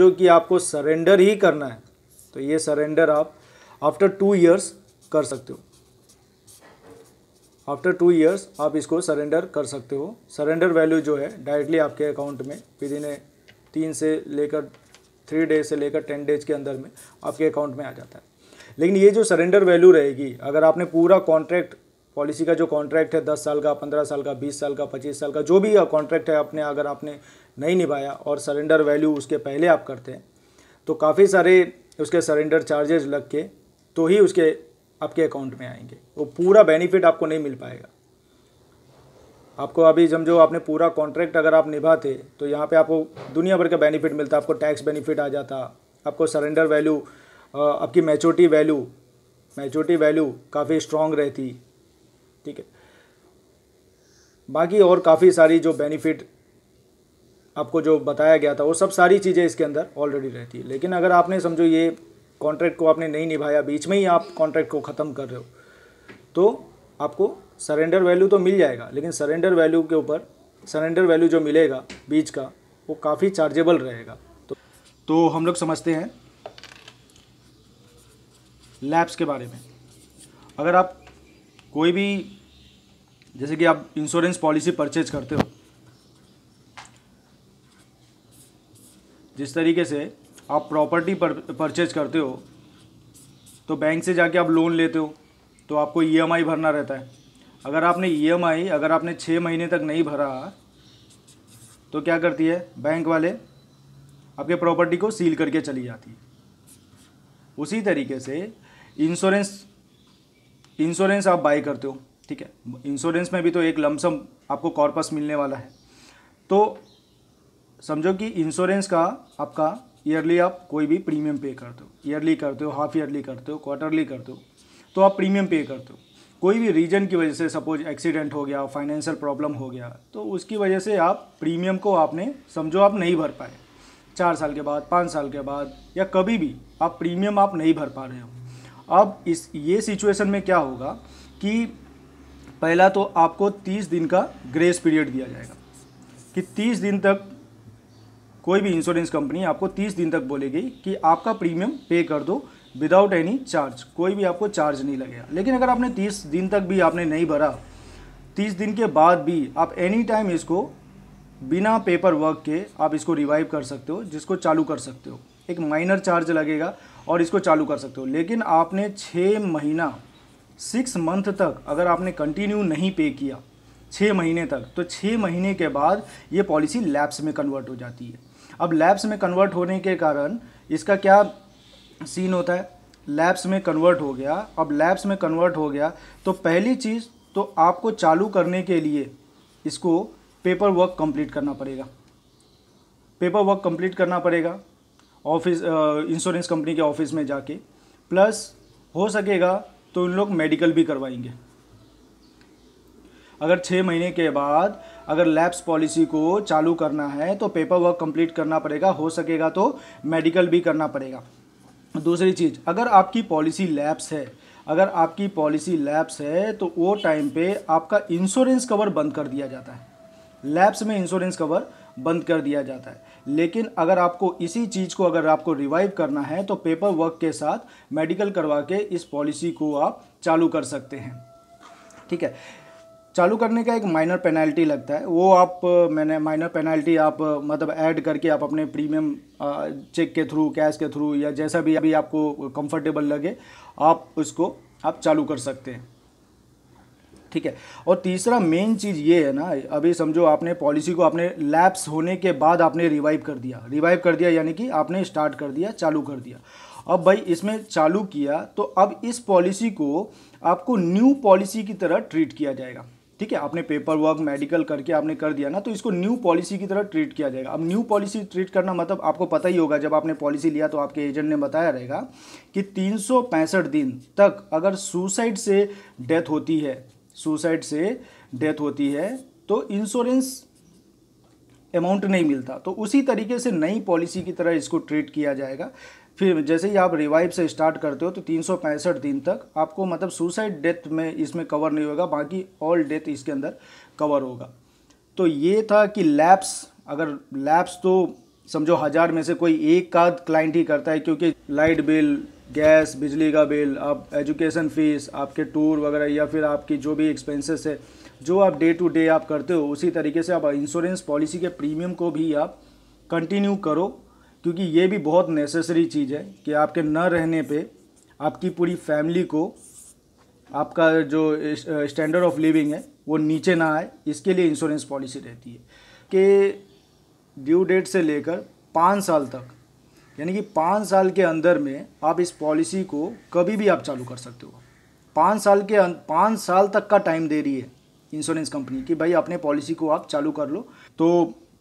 जो कि आपको सरेंडर ही करना है तो ये सरेंडर आप आफ्टर टू ईयर्स कर सकते हो आफ्टर टू ईयर्स आप इसको सरेंडर कर सकते हो सरेंडर वैल्यू जो है डायरेक्टली आपके अकाउंट में विद इन ए तीन से लेकर थ्री डेज से लेकर टेन डेज के अंदर में आपके अकाउंट में आ जाता है लेकिन ये जो सरेंडर वैल्यू रहेगी अगर आपने पूरा कॉन्ट्रैक्ट पॉलिसी का जो कॉन्ट्रैक्ट है दस साल का पंद्रह साल का बीस साल का पच्चीस साल का जो भी कॉन्ट्रैक्ट है अपने अगर आपने नहीं निभाया और सरेंडर वैल्यू उसके पहले आप करते हैं तो काफ़ी सारे उसके सरेंडर चार्जेज लग के तो ही उसके आपके अकाउंट में आएंगे वो पूरा बेनिफिट आपको नहीं मिल पाएगा आपको अभी समझो आपने पूरा कॉन्ट्रैक्ट अगर आप निभाते तो यहाँ पे आपको दुनिया भर का बेनिफिट मिलता आपको टैक्स बेनिफिट आ जाता आपको सरेंडर वैल्यू आपकी मैच्योरिटी वैल्यू मैच्योरिटी वैल्यू काफ़ी स्ट्रांग रहती ठीक है बाकी और काफ़ी सारी जो बेनिफिट आपको जो बताया गया था वो सब सारी चीज़ें इसके अंदर ऑलरेडी रहती है लेकिन अगर आपने समझो ये कॉन्ट्रैक्ट को आपने नहीं निभाया बीच में ही आप कॉन्ट्रैक्ट को ख़त्म कर रहे हो तो आपको सरेंडर वैल्यू तो मिल जाएगा लेकिन सरेंडर वैल्यू के ऊपर सरेंडर वैल्यू जो मिलेगा बीच का वो काफ़ी चार्जेबल रहेगा तो तो हम लोग समझते हैं लैब्स के बारे में अगर आप कोई भी जैसे कि आप इंश्योरेंस पॉलिसी परचेज करते हो जिस तरीके से आप प्रॉपर्टी पर, परचेज करते हो तो बैंक से जाके आप लोन लेते हो तो आपको ईएमआई e भरना रहता है अगर आपने ईएमआई e अगर आपने छः महीने तक नहीं भरा तो क्या करती है बैंक वाले आपके प्रॉपर्टी को सील करके चली जाती है उसी तरीके से इंश्योरेंस इंश्योरेंस आप बाई करते हो ठीक है इंश्योरेंस में भी तो एक लमसम आपको कॉर्पस मिलने वाला है तो समझो कि इंश्योरेंस का आपका ईयरली आप कोई भी प्रीमियम पे करते हो ईयरली करते हो हाफ ईयरली करते हो क्वार्टरली करते हो तो आप प्रीमियम पे करते हो कोई भी रीजन की वजह से सपोज एक्सीडेंट हो गया फाइनेंशियल प्रॉब्लम हो गया तो उसकी वजह से आप प्रीमियम को आपने समझो आप नहीं भर पाए चार साल के बाद पाँच साल के बाद या कभी भी आप प्रीमियम आप नहीं भर पा रहे हो अब इस ये सिचुएशन में क्या होगा कि पहला तो आपको तीस दिन का ग्रेस पीरियड दिया जाएगा कि तीस दिन तक कोई भी इंश्योरेंस कंपनी आपको तीस दिन तक बोलेगी कि आपका प्रीमियम पे कर दो विदाउट एनी चार्ज कोई भी आपको चार्ज नहीं लगेगा लेकिन अगर आपने तीस दिन तक भी आपने नहीं भरा तीस दिन के बाद भी आप एनी टाइम इसको बिना पेपर वर्क के आप इसको रिवाइव कर सकते हो जिसको चालू कर सकते हो एक माइनर चार्ज लगेगा और इसको चालू कर सकते हो लेकिन आपने छः महीना सिक्स मंथ तक अगर आपने कंटिन्यू नहीं पे किया छः महीने तक तो छः महीने के बाद ये पॉलिसी लैब्स में कन्वर्ट हो जाती है अब लैब्स में कन्वर्ट होने के कारण इसका क्या सीन होता है लैब्स में कन्वर्ट हो गया अब लैब्स में कन्वर्ट हो गया तो पहली चीज़ तो आपको चालू करने के लिए इसको पेपर वर्क कंप्लीट करना पड़ेगा पेपर वर्क कंप्लीट करना पड़ेगा ऑफिस इंश्योरेंस कंपनी के ऑफिस में जाके प्लस हो सकेगा तो उन लोग मेडिकल भी करवाएंगे अगर छः महीने के बाद अगर लैब्स पॉलिसी को चालू करना है तो पेपर वर्क कंप्लीट करना पड़ेगा हो सकेगा तो मेडिकल भी करना पड़ेगा दूसरी चीज़ अगर आपकी पॉलिसी लैब्स है अगर आपकी पॉलिसी लैब्स है तो वो टाइम पे आपका इंश्योरेंस कवर बंद कर दिया जाता है लैब्स में इंश्योरेंस कवर बंद कर दिया जाता है लेकिन अगर आपको इसी चीज़ को अगर आपको रिवाइव करना है तो पेपर वर्क के साथ मेडिकल करवा के इस पॉलिसी को आप चालू कर सकते हैं ठीक है चालू करने का एक माइनर पेनल्टी लगता है वो आप मैंने माइनर पेनल्टी आप मतलब ऐड करके आप अपने प्रीमियम चेक के थ्रू कैश के थ्रू या जैसा भी अभी आपको कंफर्टेबल लगे आप उसको आप चालू कर सकते हैं ठीक है और तीसरा मेन चीज़ ये है ना अभी समझो आपने पॉलिसी को आपने लैप्स होने के बाद आपने रिवाइव कर दिया रिवाइव कर दिया यानी कि आपने स्टार्ट कर दिया चालू कर दिया अब भाई इसमें चालू किया तो अब इस पॉलिसी को आपको न्यू पॉलिसी की तरह ट्रीट किया जाएगा ठीक है आपने पेपर वर्क मेडिकल करके आपने कर दिया ना तो इसको न्यू पॉलिसी की तरह ट्रीट किया जाएगा अब न्यू पॉलिसी ट्रीट करना मतलब आपको पता ही होगा जब आपने पॉलिसी लिया तो आपके एजेंट ने बताया रहेगा कि तीन दिन तक अगर सुसाइड से डेथ होती है सुसाइड से डेथ होती है तो इंश्योरेंस अमाउंट नहीं मिलता तो उसी तरीके से नई पॉलिसी की तरह इसको ट्रीट किया जाएगा फिर जैसे ही आप रिवाइव से स्टार्ट करते हो तो तीन दिन तक आपको मतलब सुसाइड डेथ में इसमें कवर नहीं होगा बाकी ऑल डेथ इसके अंदर कवर होगा तो ये था कि लैब्स अगर लैब्स तो समझो हज़ार में से कोई एक का क्लाइंट ही करता है क्योंकि लाइट बिल गैस बिजली का बिल आप एजुकेशन फीस आपके टूर वगैरह या फिर आपकी जो भी एक्सपेंसेस है जो आप डे टू डे आप करते हो उसी तरीके से आप इंश्योरेंस पॉलिसी के प्रीमियम को भी आप कंटिन्यू करो क्योंकि ये भी बहुत नेसेसरी चीज़ है कि आपके न रहने पे आपकी पूरी फैमिली को आपका जो स्टैंडर्ड ऑफ लिविंग है वो नीचे ना आए इसके लिए इंश्योरेंस पॉलिसी रहती है कि ड्यू डेट से लेकर पाँच साल तक यानी कि पाँच साल के अंदर में आप इस पॉलिसी को कभी भी आप चालू कर सकते हो पाँच साल के अं-, पाँच साल तक का टाइम दे रही है इंश्योरेंस कंपनी कि भाई अपने पॉलिसी को आप चालू कर लो तो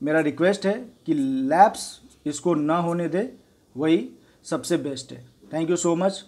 मेरा रिक्वेस्ट है कि लैब्स इसको ना होने दे वही सबसे बेस्ट है थैंक यू सो मच